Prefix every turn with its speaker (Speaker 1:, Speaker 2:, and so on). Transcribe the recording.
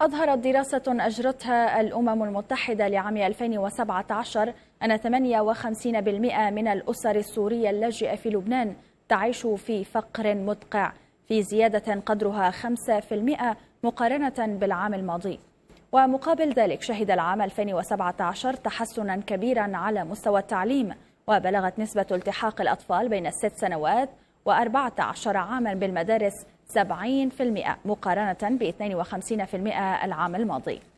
Speaker 1: أظهرت دراسة أجرتها الأمم المتحدة لعام 2017 أن 58% من الأسر السورية اللاجئة في لبنان تعيش في فقر مدقع في زيادة قدرها 5% مقارنة بالعام الماضي ومقابل ذلك شهد العام 2017 تحسنا كبيرا على مستوى التعليم وبلغت نسبة التحاق الأطفال بين الست سنوات و14 عاما بالمدارس 70% مقارنة ب 52% العام الماضي